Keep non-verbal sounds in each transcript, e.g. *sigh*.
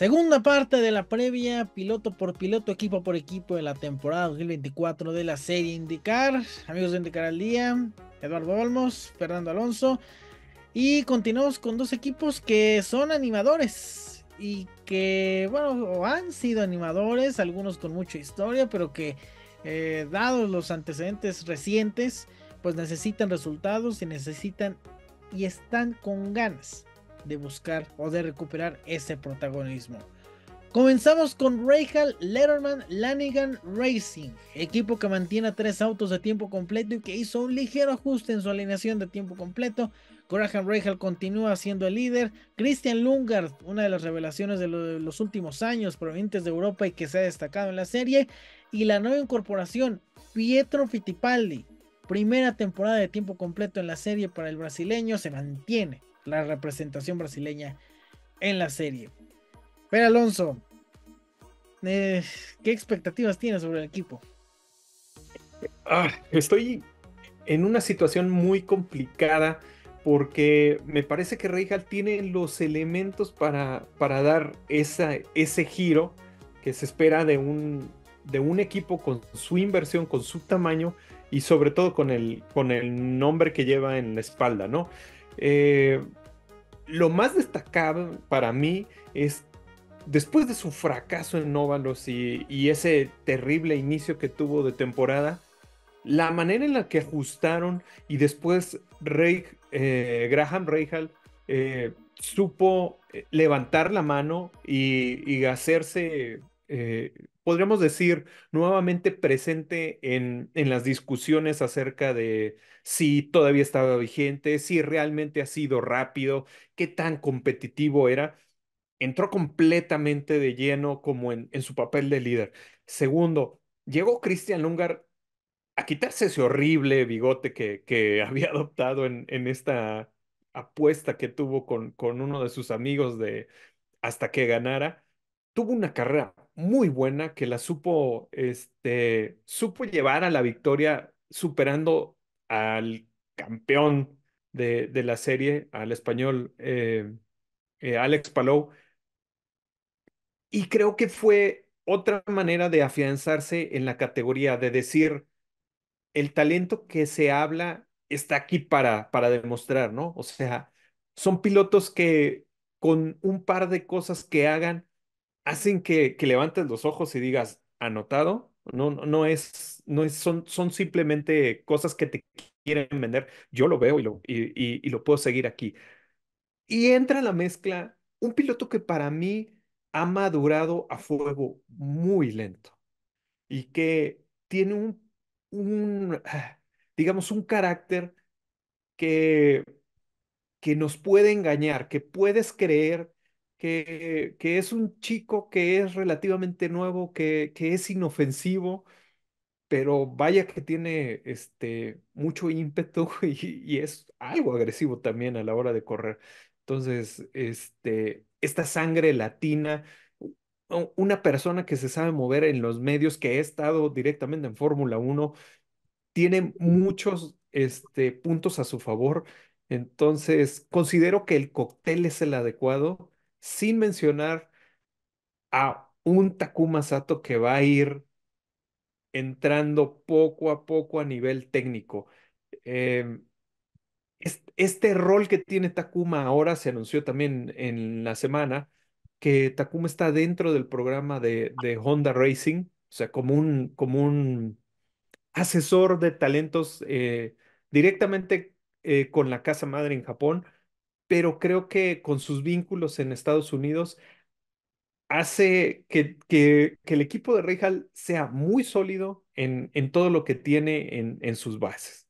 Segunda parte de la previa, piloto por piloto, equipo por equipo de la temporada 2024 de la serie Indicar. Amigos de Indicar al día, Eduardo Olmos, Fernando Alonso. Y continuamos con dos equipos que son animadores y que, bueno, han sido animadores, algunos con mucha historia, pero que, eh, dados los antecedentes recientes, pues necesitan resultados y necesitan y están con ganas de buscar o de recuperar ese protagonismo. Comenzamos con Rahal, Letterman, Lanigan Racing, equipo que mantiene tres autos de tiempo completo y que hizo un ligero ajuste en su alineación de tiempo completo. Graham Rahal continúa siendo el líder. Christian Lungard, una de las revelaciones de, de los últimos años provenientes de Europa y que se ha destacado en la serie. Y la nueva incorporación, Pietro Fittipaldi, primera temporada de tiempo completo en la serie para el brasileño, se mantiene la representación brasileña en la serie. Pero Alonso, eh, ¿qué expectativas tienes sobre el equipo? Ah, estoy en una situación muy complicada porque me parece que Reijal tiene los elementos para, para dar ese giro que se espera de un, de un equipo con su inversión, con su tamaño y sobre todo con el, con el nombre que lleva en la espalda, ¿no? Eh, lo más destacable para mí es después de su fracaso en Óvalos y, ese terrible inicio que tuvo de temporada, la manera en la que ajustaron y después eh, Graham Reihal eh, supo levantar la mano y, hacerse podríamos decir, nuevamente presente en, en las discusiones acerca de si todavía estaba vigente, si realmente ha sido rápido, qué tan competitivo era. Entró completamente de lleno como en, en su papel de líder. Segundo, llegó Christian Lungar a quitarse ese horrible bigote que, que *laughs* había adoptado en, en esta apuesta que tuvo con, con uno de sus amigos de hasta que ganara. Tuvo una carrera muy buena que la supo, este, supo llevar a la victoria superando al campeón de, la serie, al español eh, eh, Alex Palou. Y creo que fue otra manera de afianzarse en la categoría, de decir, el talento que se habla está aquí para, para demostrar, ¿no? O sea, son pilotos que con un par de cosas que hagan hacen que, que levantes los ojos y digas, anotado, no, no es, no son, son simplemente cosas que te quieren vender. Yo lo veo y lo, y, lo puedo seguir aquí. Y entra en la mezcla un piloto que para mí ha madurado a fuego muy lento y que tiene un, un ah, digamos, un carácter que, que nos puede engañar, que puedes creer que, que es un chico que es relativamente nuevo, que, que es inofensivo, pero vaya que tiene este, mucho ímpetu *laughs* y, es algo agresivo también a la hora de correr. Entonces, este, esta sangre latina, una persona que se sabe mover en los medios, que ha estado directamente en Fórmula 1, tiene muchos este, puntos a su favor. Entonces, considero que el cóctel es el adecuado sin mencionar a un Takuma Sato que va a ir entrando poco a poco a nivel técnico. Em, este rol que tiene Takuma ahora se anunció también en la semana que Takuma está dentro del programa de, Honda Racing, o sea, como un, como un asesor de talentos eh, directamente eh, con la casa madre en Japón pero creo que con sus vínculos en Estados Unidos hace que, que, el equipo de Rijal sea muy sólido en, en todo lo que tiene en, en sus bases.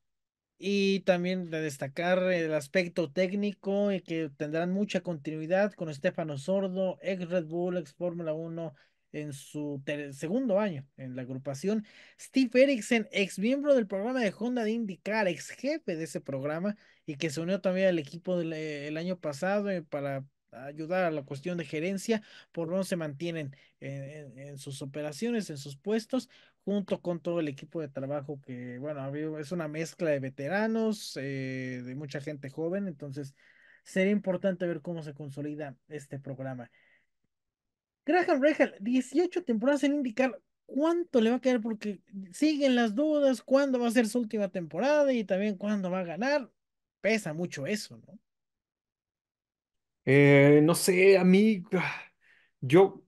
Y también de destacar el aspecto técnico y eh, que tendrán mucha continuidad con Estefano Sordo, ex Red Bull, ex Fórmula 1 en su segundo año en la agrupación. Steve Eriksen, ex miembro del programa de Honda de IndyCar, ex jefe de ese programa y que se unió también al equipo eh, el año pasado eh, para ayudar a la cuestión de gerencia, por lo menos se mantienen en, sus operaciones, en sus puestos, junto con todo el equipo de trabajo que, bueno, es una mezcla de veteranos, eh, de mucha gente joven, entonces sería importante ver cómo se consolida este programa. Graham Rehal, 18 temporadas en indicar cuánto le va a quedar porque siguen las dudas, cuándo va a ser su última temporada y también cuándo va a ganar. Pesa mucho eso, ¿no? Eh, no sé, a mí, yo,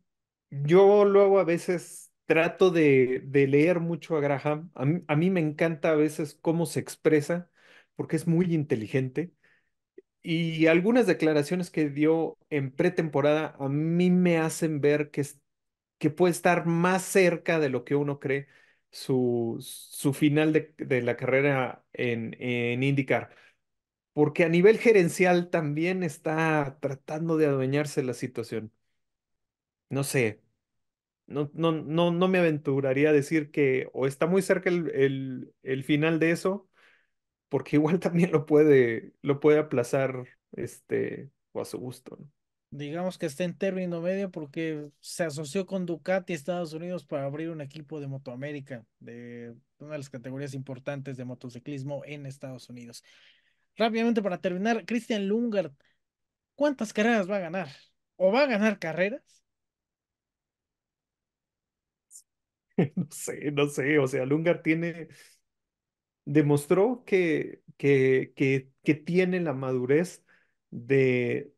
yo luego a veces trato de, leer mucho a Graham. A mí, me encanta a veces cómo se expresa, porque es muy inteligente. Y algunas declaraciones que dio en pretemporada a mí me hacen ver que, que puede estar más cerca de lo que uno cree su, su final de, la carrera en, en IndyCar porque a nivel gerencial también está tratando de adueñarse la situación. No sé, no, no, no, no me aventuraría a decir que o está muy cerca el, final de eso, porque igual *laughs* también lo puede, lo puede aplazar este, o a su gusto. Digamos que está en término medio porque se asoció con Ducati Estados Unidos para abrir un equipo de Motoamérica, de una de las categorías importantes de motociclismo en Estados Unidos. Rápidamente para terminar, Christian Lungard, ¿cuántas carreras va a ganar? ¿O va a ganar carreras? *laughs* No sé, no sé. O sea, Lungard tiene. demostró que, que, que, que tiene la madurez de,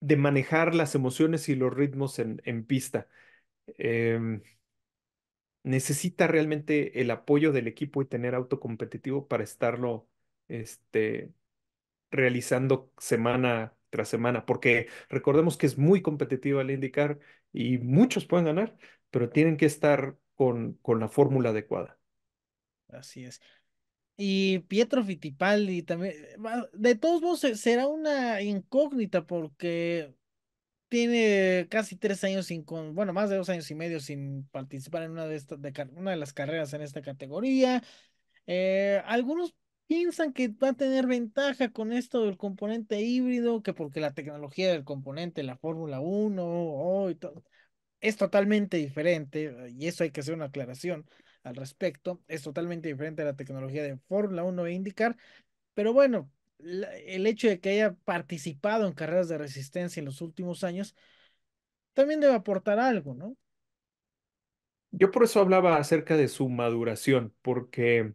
de manejar las emociones y los ritmos en, en pista. Em, necesita realmente el apoyo del equipo y tener auto competitivo para estarlo este, realizando semana tras semana, porque recordemos que es muy competitivo al indicar y muchos pueden ganar, pero tienen que estar con, con la fórmula adecuada. Así es. Y Pietro Fittipaldi también, de todos modos será una incógnita porque tiene casi tres años sin, bueno, más de dos años y medio sin participar en una de, estas, una de las carreras en esta categoría. Eh, algunos piensan que va a tener ventaja con esto del componente híbrido, que porque la tecnología del componente, la Fórmula 1, y todo, es totalmente diferente, y eso hay que hacer una aclaración al respecto, es totalmente diferente a la tecnología de Fórmula 1 e indicar, pero bueno, el hecho de que haya participado en carreras de resistencia en los últimos años, también debe aportar algo, ¿no? Yo por eso hablaba acerca de su maduración, porque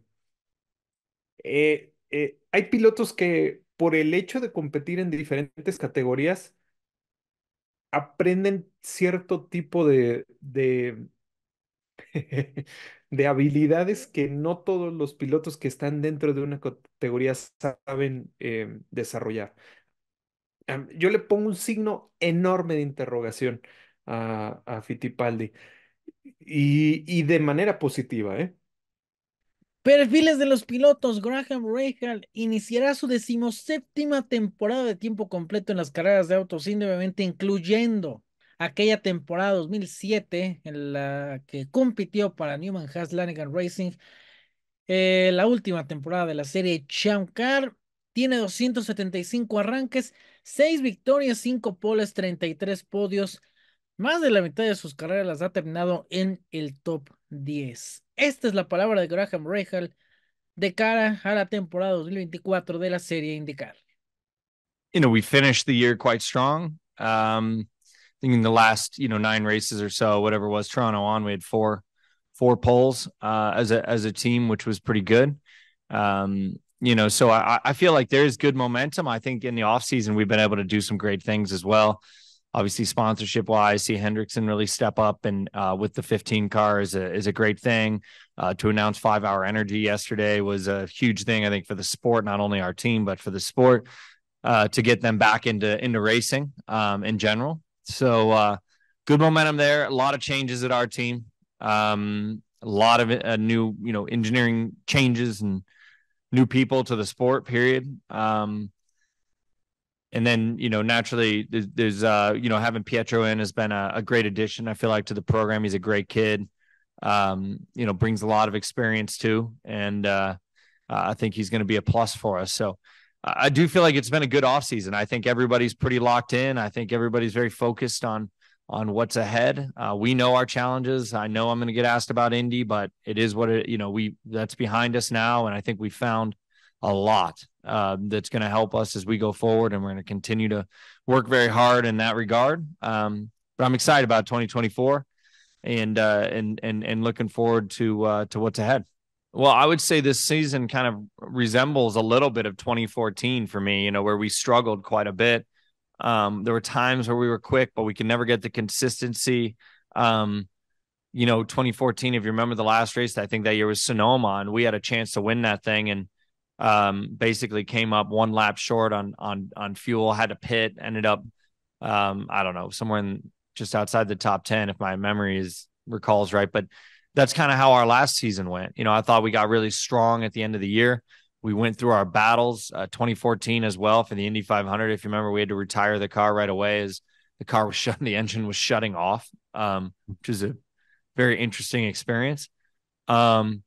eh, eh, hay pilotos que por el hecho de competir en diferentes categorías, aprenden cierto tipo de, de, *laughs* habilidades que no todos los pilotos que están dentro de una categoría saben eh, desarrollar. yo le pongo un signo enorme de interrogación a, a Fittipaldi y, y de manera positiva, ¿eh? Perfiles de los pilotos. Graham Rahal iniciará su decimoséptima temporada de tiempo completo en las carreras de autos, obviamente incluyendo aquella temporada 2007 en la que compitió para Newman Haas Lanigan Racing, eh, la última temporada de la serie Champ Car. Tiene 275 arranques, 6 victorias, 5 poles, 33 podios. Más de la mitad de sus carreras las ha terminado en el top 10. Esta es la palabra de Graham Rahal de cara a la temporada 2024 de la serie indicar. You know, we finished the year quite strong. Um, I think in the last, you know, nine races or so, whatever was Toronto on, we had four four poles uh, as a as a team, which was pretty good. Um, you know, so I, I feel like there is good momentum. I think in the off season, we've been able to do some great things as well obviously sponsorship wise, see Hendrickson really step up and uh, with the 15 car is a, is a great thing. Uh, to announce five hour energy yesterday was a huge thing, I think, for the sport, not only our team, but for the sport uh, to get them back into, into racing um, in general. So uh, good momentum there. A lot of changes at our team. Um, a lot of uh, new, you know, engineering changes and new people to the sport period. Um, and then you know naturally there's, there's uh you know having Pietro in has been a, a, great addition I feel like to the program. He's a great kid. Um, you know, brings a lot of experience too, and uh, uh I think he's going to be a plus for us. So. I do feel like it's been a good offseason. I think everybody's pretty locked in. I think everybody's very focused on on what's ahead. Uh, we know our challenges. I know I'm going to get asked about Indy, but it is what it, you know, we that's behind us now. And I think we found a lot uh, that's going to help us as we go forward. And we're going to continue to work very hard in that regard. Um, but I'm excited about 2024 and, uh, and, and, and looking forward to, uh, to what's ahead. Well, I would say this season kind of resembles a little bit of 2014 for me, you know, where we struggled quite a bit. Um, there were times where we were quick, but we could never get the consistency. Um, you know, 2014, if you remember the last race, I think that year was Sonoma, and we had a chance to win that thing. And um, basically came up one lap short on on on fuel, had a pit, ended up um, I don't know somewhere in just outside the top ten if my memory is recalls right. But that's kind of how our last season went. You know, I thought we got really strong at the end of the year. We went through our battles, uh, 2014 as well for the Indy 500. If you remember, we had to retire the car right away as the car was *laughs* shut, the engine was shutting off, um, which is a very interesting experience. Um,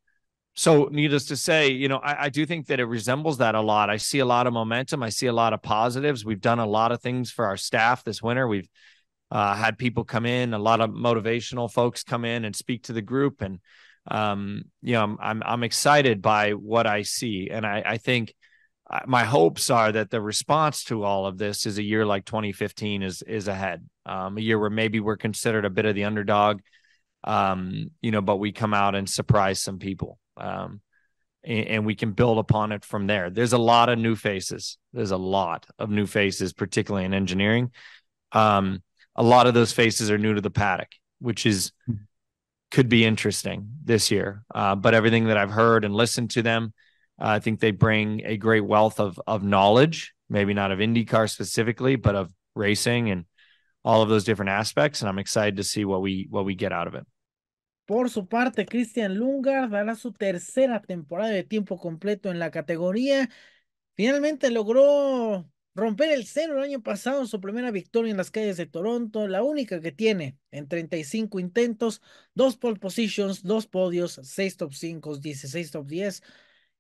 so, needless to say, you know, I, I, do think that it resembles that a lot. I see a lot of momentum. I see a lot of positives. We've done a lot of things for our staff this winter. We've uh, had people come in, a lot of motivational folks come in and speak to the group, and um, you know, I'm, I'm, I'm excited by what I see, and I, I think uh, my hopes are that the response to all of this is a year like 2015 is is ahead um, a year where maybe we're considered a bit of the underdog um, you know but we come out and surprise some people um, and, and we can build upon it from there. There's a lot of new faces. There's a lot of new faces, particularly in engineering. Um, a lot of those faces are new to the paddock, which is could be interesting this year. Uh, but everything that I've heard and listened to them, uh, I think they bring a great wealth of of knowledge. Maybe not of IndyCar specifically, but of racing and all of those different aspects. And I'm excited to see what we what we get out of it. Por su parte, Christian Lungard dará su tercera temporada de tiempo completo en la categoría. Finalmente logró romper el cero el año pasado, su primera victoria en las calles de Toronto, la única que tiene en 35 intentos, dos pole positions, dos podios, seis top 5, 16 top 10.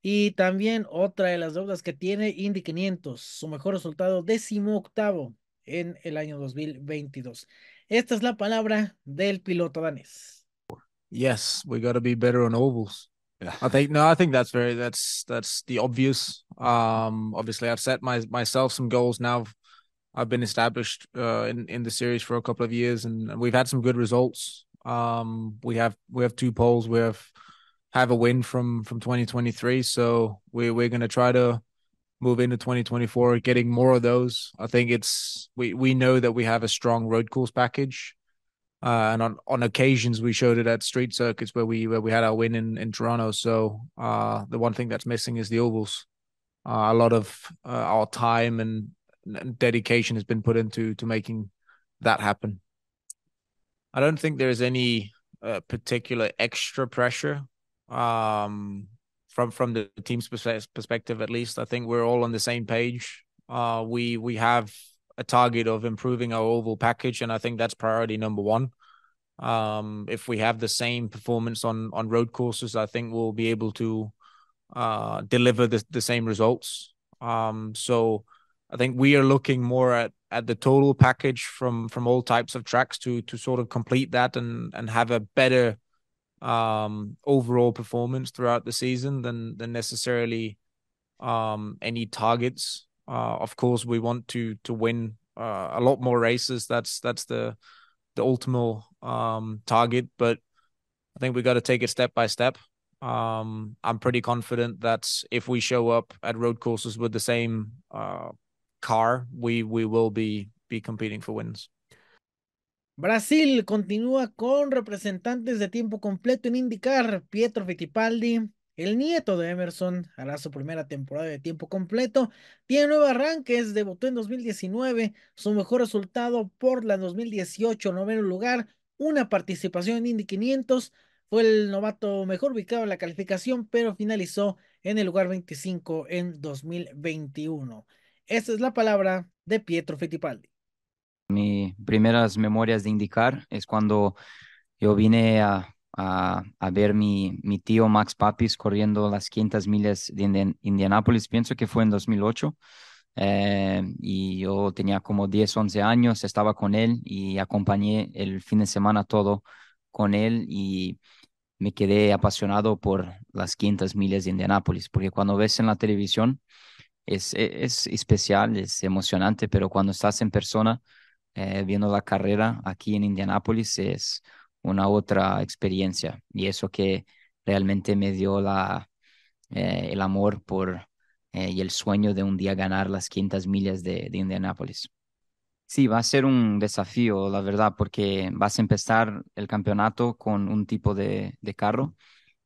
Y también otra de las deudas que tiene Indy 500, su mejor resultado décimo octavo en el año 2022. Esta es la palabra del piloto danés. yes, we got to be better on ovals. Yeah. I think no, I think that's very that's that's the obvious. Um, obviously, I've set my myself some goals now. I've been established uh, in in the series for a couple of years, and we've had some good results. Um, we have we have two polls. We have have a win from from 2023, so we we're gonna try to move into 2024 getting more of those i think it's we we know that we have a strong road course package uh, and on, on occasions we showed it at street circuits where we where we had our win in, in Toronto. So uh, the one thing that's missing is the ovals. Uh, a lot of uh, our time and, and, dedication has been put into to making that happen. I don't think there is any uh, particular extra pressure um, from from the team's perspective. At least I think we're all on the same page. Uh, we we have a target of improving our oval package, and I think that's priority number one. Um, if we have the same performance on on road courses, I think we'll be able to uh, deliver the, the same results. Um, so I think we are looking more at at the total package from from all types of tracks to to sort of complete that and and have a better um, overall performance throughout the season than than necessarily um, any targets uh, of course, we want to to win uh, a lot more races. That's that's the the ultimate um, target. But I think we got to take it step by step. Um, I'm pretty confident that if we show up at road courses with the same uh, car, we we will be be competing for wins. Brasil continúa con representantes de tiempo completo en indicar Pietro Fittipaldi, El nieto de Emerson hará su primera temporada de tiempo completo. Tiene nueve arranques, debutó en 2019, su mejor resultado por la 2018, noveno lugar, una participación en Indy 500. Fue el novato mejor ubicado en la calificación, pero finalizó en el lugar 25 en 2021. Esta es la palabra de Pietro Fittipaldi. Mis primeras memorias de indicar es cuando yo vine a a, ver mi, mi, tío Max Papis corriendo las 500 millas de Indianápolis, pienso que fue en 2008. Eh, y yo tenía como 10, 11 años, estaba con él y acompañé el fin de semana todo con él y me quedé apasionado por las 500 millas de Indianápolis, porque cuando ves en la televisión es, e, especial, es emocionante, pero cuando estás en persona eh, viendo la carrera aquí en Indianápolis es una otra experiencia y eso que realmente me dio la, eh, el amor por eh, y el sueño de un día ganar las 500 millas de, de Indianápolis. Sí, va a ser un desafío, la verdad, porque vas a empezar el campeonato con un tipo de, de carro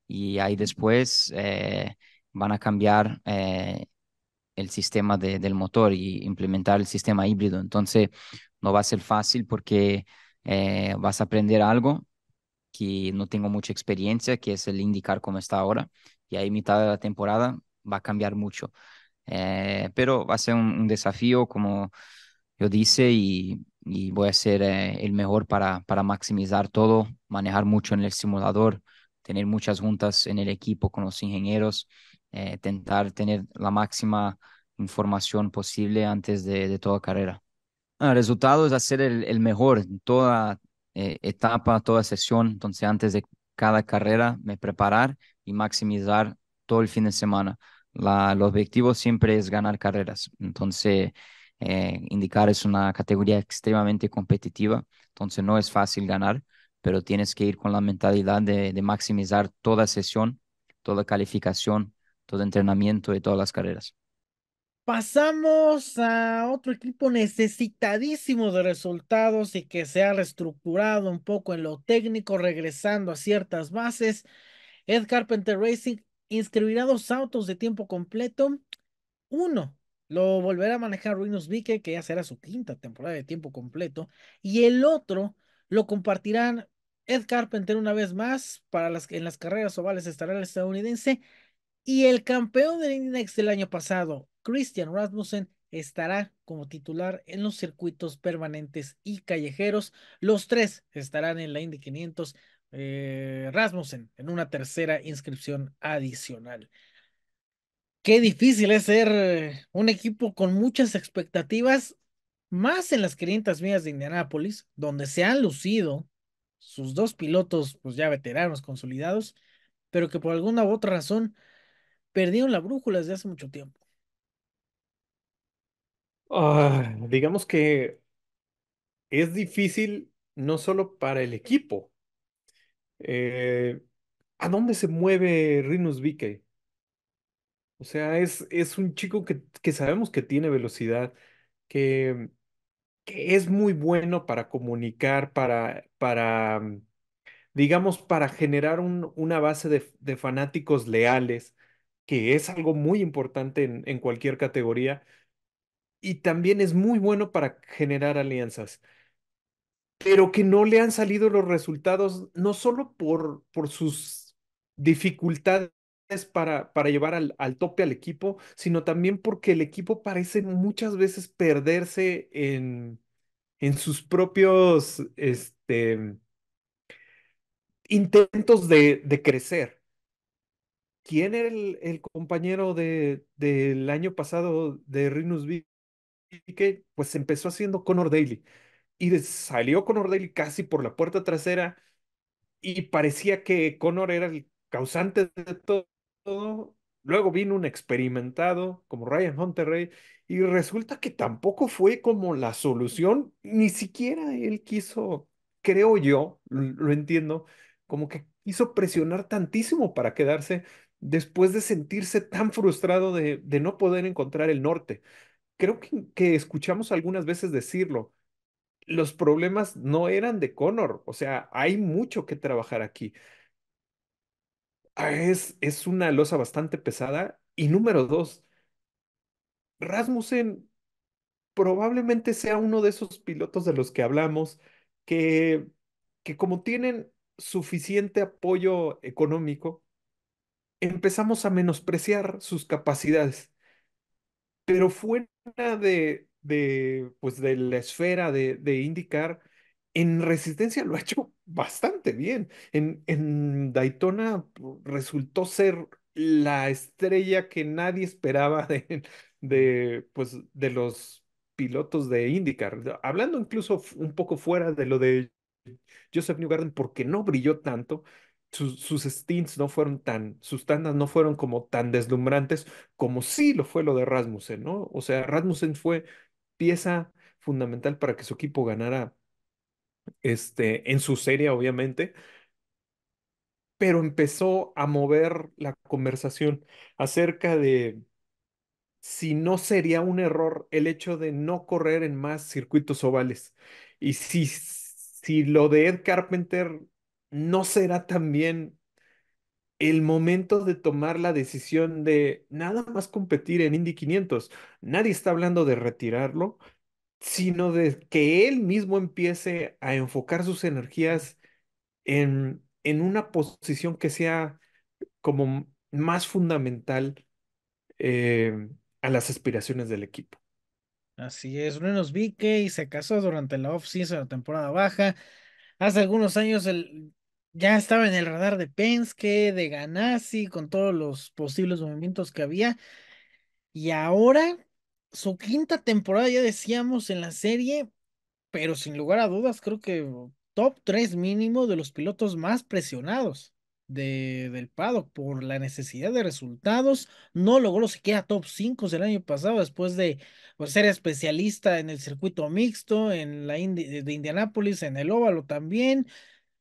y ahí después eh, van a cambiar el sistema de, del motor y implementar el sistema híbrido. Entonces, no va a ser fácil porque eh, vas a aprender algo que no tengo mucha experiencia, que es el indicar cómo está ahora, y ahí mitad de la temporada va a cambiar mucho. Eh, pero va a ser un, desafío, como yo dice, y, voy a ser eh, el mejor para, para maximizar todo, manejar mucho en el simulador, tener muchas juntas en el equipo con los ingenieros, intentar tener la máxima información posible antes de toda carrera. Ah, el resultado es hacer el, mejor en toda eh, etapa, toda sesión. Entonces, antes de cada carrera, me preparar y maximizar todo el fin de semana. el objetivo siempre es ganar carreras. Entonces, eh, indicar es una categoría extremadamente competitiva. Entonces, no es fácil ganar, pero tienes que ir con la mentalidad de, de maximizar toda sesión, toda calificación, todo entrenamiento y todas las carreras. Pasamos a otro equipo necesitadísimo de resultados y que se ha reestructurado un poco en lo técnico, regresando a ciertas bases. Ed Carpenter Racing inscribirá dos autos de tiempo completo. Uno lo volverá a manejar Ruinos Vique, que ya será su quinta temporada de tiempo completo. Y el otro lo compartirán Ed Carpenter una vez más para las, en las carreras ovales estará el estadounidense. Y el campeón del Index del año pasado, Christian Rasmussen estará como titular en los circuitos permanentes y callejeros. Los tres estarán en la Indy 500. Eh, Rasmussen en una tercera inscripción adicional. Qué difícil es ser eh, un equipo con muchas expectativas, más en las 500 millas de Indianápolis, donde se han lucido sus dos pilotos, pues ya veteranos consolidados, pero que por alguna u otra razón perdieron la brújula desde hace mucho tiempo. Ah, digamos que es difícil no solo para el equipo. Eh, ¿a dónde se mueve Rinus Vicky? O sea, es, es un chico que, sabemos que tiene velocidad, que, que es muy bueno para comunicar, para, para, mm, digamos, para generar una base de, fanáticos leales, que es algo muy importante en cualquier categoría y también es muy bueno para generar alianzas, pero que no le han salido los resultados, no solo por, por sus dificultades para, para llevar al, tope al equipo, sino también porque el equipo parece muchas veces perderse en, sus propios este, intentos de, crecer. ¿Quién era el, compañero de, del año pasado de Rinus B? que pues empezó haciendo Conor Daly y salió Conor Daly casi por la puerta trasera y parecía que Conor era el causante de todo, Luego vino un experimentado como Ryan Monterrey y resulta que tampoco fue como la solución, ni siquiera él quiso, creo yo, lo entiendo, como que quiso presionar tantísimo para quedarse después de sentirse tan frustrado de no poder encontrar el norte creo que, escuchamos algunas veces decirlo, los problemas no eran de Connor, o sea, hay mucho que trabajar aquí. Ah, es, es una losa bastante pesada. Y número dos, Rasmussen probablemente sea uno de esos pilotos de los que hablamos que, que como tienen suficiente apoyo económico, empezamos a menospreciar sus capacidades pero fuera de, de, pues de la esfera de, de indicar, en Resistencia lo ha hecho *laughs* bastante bien. En, en Daytona pues, resultó ser la estrella que nadie esperaba de, de, pues, de los pilotos de IndyCar. Hablando incluso un poco fuera de lo de Joseph Newgarden, porque no brilló tanto, sus stints no fueron tan, sus tandas no fueron como tan deslumbrantes como sí lo fue lo de Rasmussen, ¿no? O sea, Rasmussen fue pieza fundamental para que su equipo ganara este, en su serie, obviamente, pero empezó a mover la conversación acerca de si no sería un error el hecho de no correr en más circuitos ovales. Y si, si lo de Ed Carpenter ¿no será también el momento de tomar la decisión de nada más competir en Indy 500? Nadie está hablando de retirarlo, sino de que él mismo empiece a enfocar sus energías en, en una posición que sea como más fundamental em, a las aspiraciones del equipo. Así es, vi Vicky y se casó durante la off-season, la temporada baja. Hace algunos años el ya estaba en el radar de Penske, de Ganassi, con todos los posibles movimientos que había. Y ahora, su quinta temporada, ya decíamos, en la serie, pero sin lugar a dudas, creo que top 3 mínimo de los pilotos más presionados de, del paddock por la necesidad de resultados. No logró siquiera top 5 el año pasado después de pues, ser especialista en el circuito mixto, en la de Indianápolis, en el óvalo también.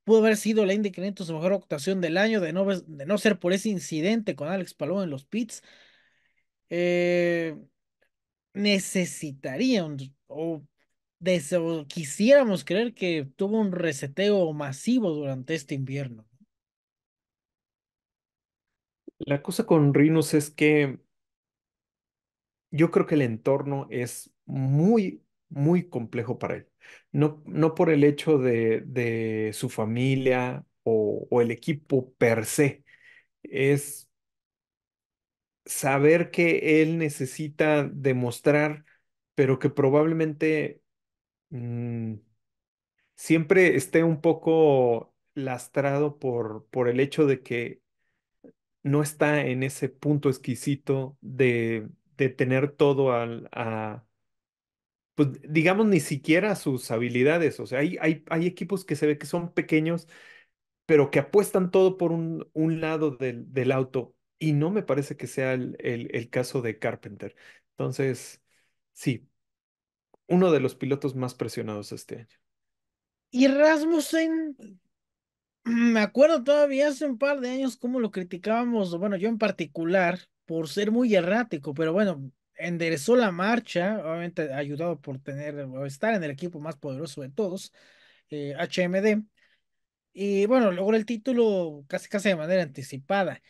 Pudo haber sido la Indy 500 su mejor actuación del año, de no, de no ser por ese incidente con Alex Paloma en los pits. ¿Necesitarían eh, necesitaría o, quisiéramos creer que tuvo un reseteo masivo durante este invierno. La cosa con Rinus es que yo creo que el entorno es muy, muy complejo para él no, no por el hecho de, su familia o, el equipo per se, es saber que él necesita demostrar, pero que probablemente mm, siempre esté un poco lastrado por, por el hecho de que no está en ese punto exquisito de, de tener todo al, a, pues digamos, ni siquiera sus habilidades. O sea, hay, hay, hay equipos que se ve que son pequeños, pero que apuestan todo por un, un lado del, auto y no me parece que sea el, el, caso de Carpenter. Entonces, sí, uno de los pilotos más presionados este año. Y Rasmussen, me acuerdo todavía hace un par de años cómo lo criticábamos, bueno, yo en particular, por ser muy errático, pero bueno, enderezó la marcha, obviamente ayudado por tener o estar en el equipo más poderoso de todos, HMD. Eh, y bueno, logró el título casi casi de manera anticipada.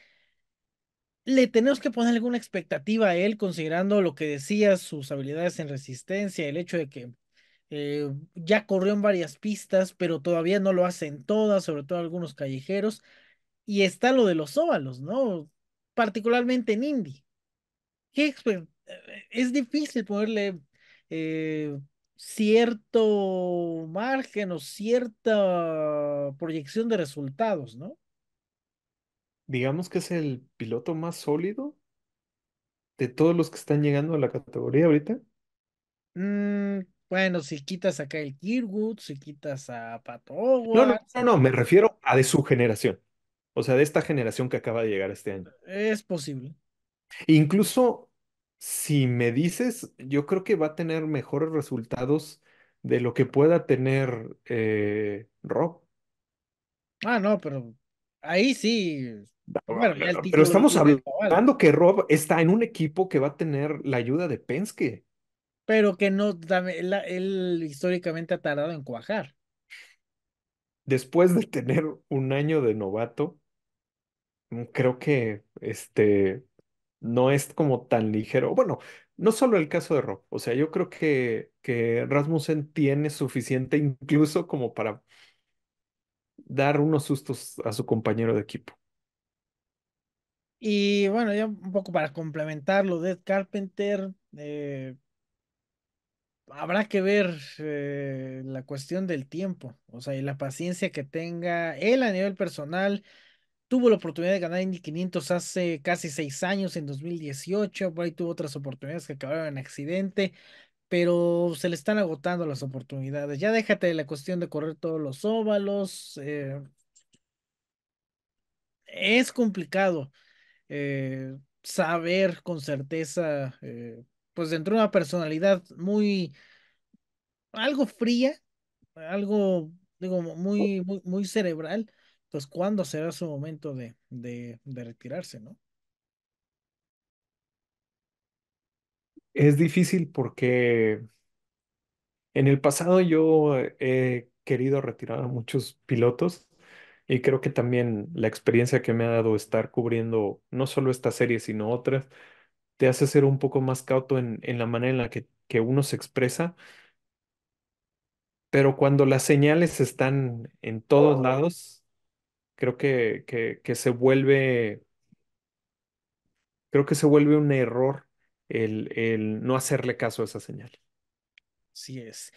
¿Le tenemos que poner alguna expectativa a él considerando lo que decía, sus habilidades en resistencia, el hecho de que eh, ya corrió en varias pistas, pero todavía no lo hacen todas, sobre todo algunos callejeros? Y está lo de los óvalos, ¿no? Particularmente en Indy. ¿Qué, es difícil ponerle eh, cierto margen o cierta proyección de resultados, ¿no? Digamos que es el piloto más sólido de todos los que están llegando a la categoría ahorita. Mm, bueno, si quitas acá el Kirwood, si quitas a Pato no, no, no, no, me refiero a de su generación. O sea, de esta generación que acaba de llegar este año. Es posible. Incluso si me dices, yo creo que va a tener mejores resultados de lo que pueda tener eh, Rob. Ah, no, pero ahí sí. pero estamos hablando que Rob está en un equipo que va a tener la ayuda de Penske. Pero que no, él históricamente ha tardado en cuajar. Después de tener un año de novato, creo que este no es como tan ligero. Bueno, no solo el caso de Rob, o sea, yo creo que, que Rasmussen tiene suficiente incluso como para dar unos sustos a su compañero de equipo. Y bueno, ya un poco para complementarlo, Dead Carpenter, eh, habrá que ver eh, la cuestión del tiempo, o sea, y la paciencia que tenga él a nivel personal, Tuvo la oportunidad de ganar Indy 500 hace casi seis años, en 2018. Por ahí tuvo otras oportunidades que acabaron en accidente, pero se le están agotando las oportunidades. Ya déjate de la cuestión de correr todos los óvalos. Eh, es complicado eh, saber con certeza, eh, pues dentro de una personalidad muy, algo fría, algo, digo, muy, muy, muy cerebral entonces, ¿cuándo será su momento de, retirarse, no? Es difícil porque en el pasado yo he querido retirar a muchos pilotos y creo que también la experiencia que me ha dado estar cubriendo no solo esta serie, sino otras, te hace ser un poco más cauto en, la manera en la que uno se expresa. Pero cuando las señales están en todos oh. lados, creo que, se vuelve, creo que se vuelve un error el, no hacerle caso a esa señal. Así es.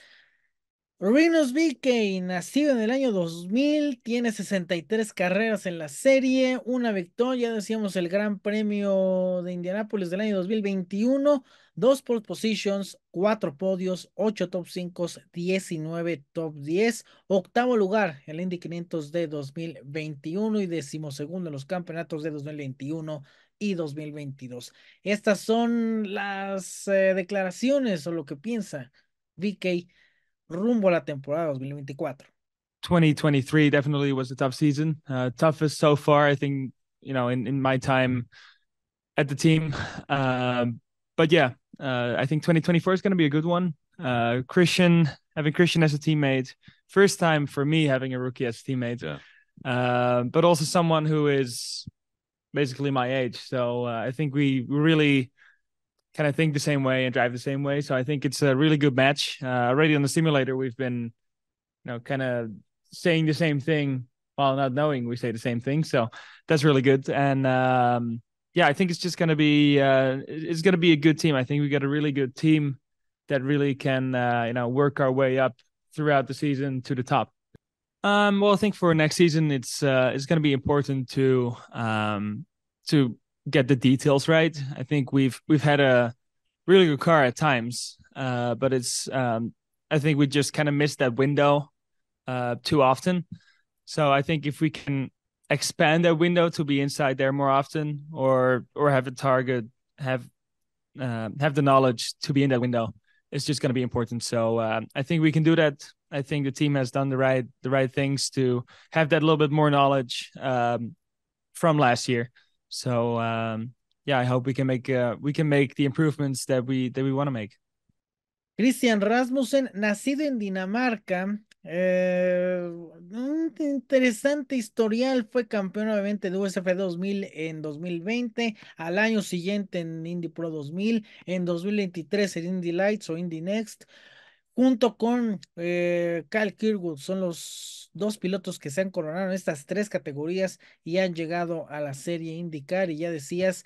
Rinos Vique nacido en el año 2000, tiene 63 carreras en la serie, una victoria, decíamos el Gran Premio de Indianápolis del año 2021, dos pole positions, cuatro podios, ocho top cinco, 19 top diez, octavo lugar en el Indy 500 de 2021 y decimosegundo en los campeonatos de 2021 y 2022. Estas son las eh, declaraciones o lo que piensa VK rumbo a la temporada 2024. 2023 definitely was a tough season, uh, toughest so far I think, you know, in in my time at the team. Um, but yeah, uh, I think 2024 is going to be a good one. Uh, Christian, having Christian as a teammate, first time for me having a rookie as a teammate, yeah. uh, but also someone who is basically my age. So uh, I think we really kind of think the same way and drive the same way. So I think it's a really good match. Uh, already on the simulator, we've been, you know, kind of saying the same thing while not knowing we say the same thing. So that's really good. And um, yeah, I think it's just going to be uh, it's going to be a good team. I think we got a really good team that really can uh, you know work our way up throughout the season to the top. Um, well, I think for next season, it's uh, it's going to be important to um, to get the details right. I think we've we've had a really good car at times, uh, but it's um, I think we just kind of missed that window uh, too often. So I think if we can expand that window to be inside there more often, or or have a target have uh, have the knowledge to be in that window It's just going to be important. So uh, I think we can do that. I think the team has done the right the right things to have that little bit more knowledge um, from last year. So um, yeah, I hope we can make uh, we can make the improvements that we that we want to make. Christian Rasmussen, nacido en Dinamarca, Eh, mm, un interesante historial, fue campeón obviamente de USF 2000 en 2020, al año siguiente en Indy Pro 2000, en 2023 en Indy Lights o Indy Next, junto con eh, Cal Kirkwood, son los dos pilotos que se han coronado en estas tres categorías y han llegado a la serie IndyCar y ya decías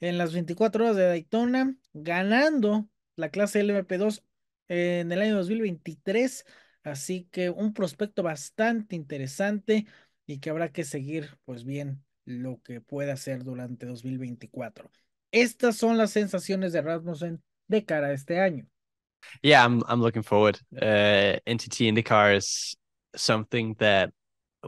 en las 24 horas de Daytona, ganando la clase LMP2 en el año 2023 Así que un prospecto bastante interesante y que habrá que seguir pues bien lo que pueda hacer durante 2024. Estas son las sensaciones de Rasmussen de cara a este año. Yeah, I'm I'm looking forward. Uh, the IndyCar is something that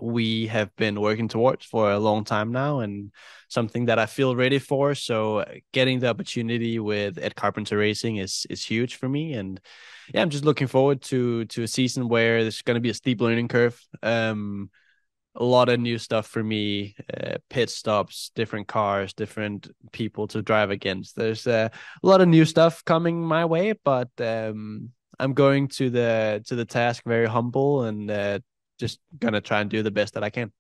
we have been working towards for a long time now and something that I feel ready for. So getting the opportunity with Ed Carpenter Racing is is huge for me and yeah, I'm just looking forward to to a season where there's going to be a steep learning curve. Um a lot of new stuff for me, uh, pit stops, different cars, different people to drive against. There's uh, a lot of new stuff coming my way, but um I'm going to the to the task very humble and uh, just gonna try and do the best that I can.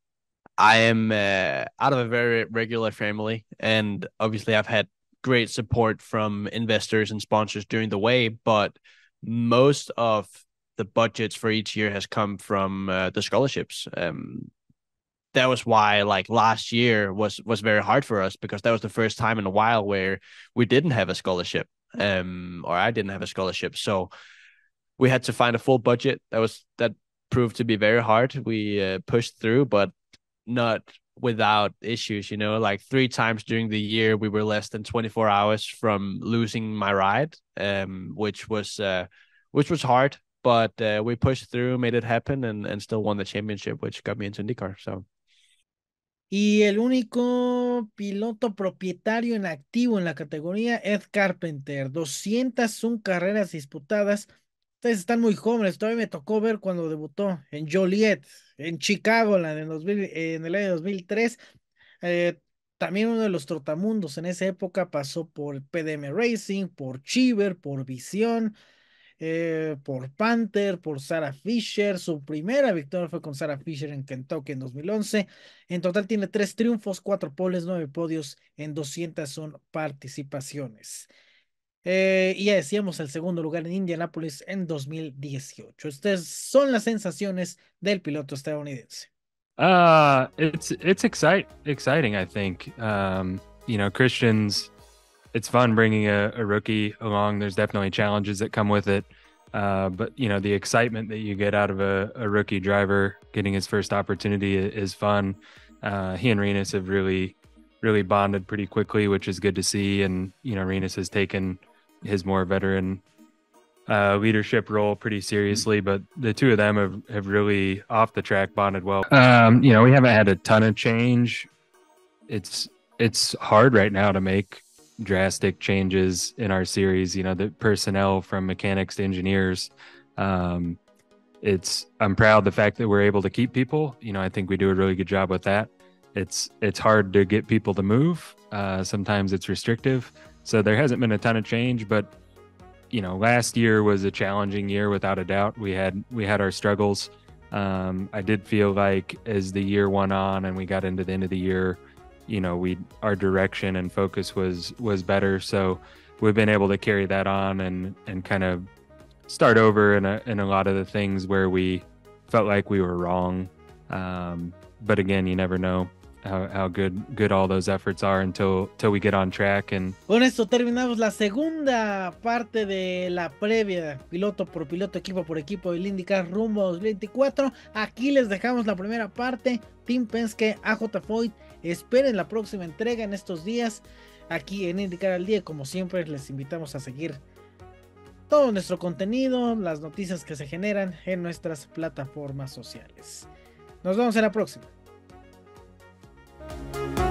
I am uh, out of a very regular family, and obviously I've had great support from investors and sponsors during the way, but most of the budgets for each year has come from uh, the scholarships. Um, that was why like last year was was very hard for us because that was the first time in a while where we didn't have a scholarship um or I didn't have a scholarship so we had to find a full budget that was that proved to be very hard. We uh, pushed through, but not without issues. You know, like three times during the year, we were less than 24 hours from losing my ride, um, which was uh, which was hard. But uh, we pushed through, made it happen, and, and still won the championship, which got me into IndyCar. So. Y el único piloto propietario en activo en la categoría, Ed Carpenter, 201 carreras disputadas, Ustedes están muy jóvenes, todavía me tocó ver cuando debutó en Joliet, en Chicago, en, el año 2003. Eh, también uno de los trotamundos en esa época pasó por PDM Racing, por Chiver, por Visión, eh, por Panther, por Sarah Fisher. Su primera victoria fue con Sarah Fisher en Kentucky en 2011. En total tiene tres triunfos, cuatro poles, nueve podios en son participaciones. Eh, y ya decíamos el segundo lugar en Indianápolis en 2018. Estas son las sensaciones del piloto estadounidense. Uh, it's it's excite, exciting, I think. Um, you know, Christians, it's fun bringing a, a, rookie along. There's definitely challenges that come with it. Uh, but, you know, the excitement that you get out of a, a rookie driver getting his first opportunity is fun. Uh, he and Renus have really, really bonded pretty quickly, which is good to see. And, you know, Renus has taken his more veteran uh, leadership role pretty seriously, but the two of them have, have really off the track bonded well. Um, you know, we haven't had a ton of change. It's it's hard right now to make drastic changes in our series. You know, the personnel from mechanics to engineers. Um, it's I'm proud the fact that we're able to keep people. You know, I think we do a really good job with that. It's it's hard to get people to move. Uh, sometimes it's restrictive. So there hasn't been a ton of change, but you know, last year was a challenging year without a doubt. We had we had our struggles. Um, I did feel like as the year went on and we got into the end of the year, you know, we our direction and focus was was better. So we've been able to carry that on and and kind of start over in a in a lot of the things where we felt like we were wrong. Um, but again, you never know. How, good, all those efforts are until, we get on track Con esto terminamos la segunda parte de la previa piloto por piloto, equipo por equipo del IndyCar rumbo 24. Aquí les dejamos la primera parte. Team Penske, AJ Foyt, esperen la próxima entrega en estos días. Aquí en IndyCar al día, como siempre, les invitamos a seguir todo nuestro contenido, las noticias que se generan en nuestras plataformas sociales. Nos vemos en la próxima. Bye.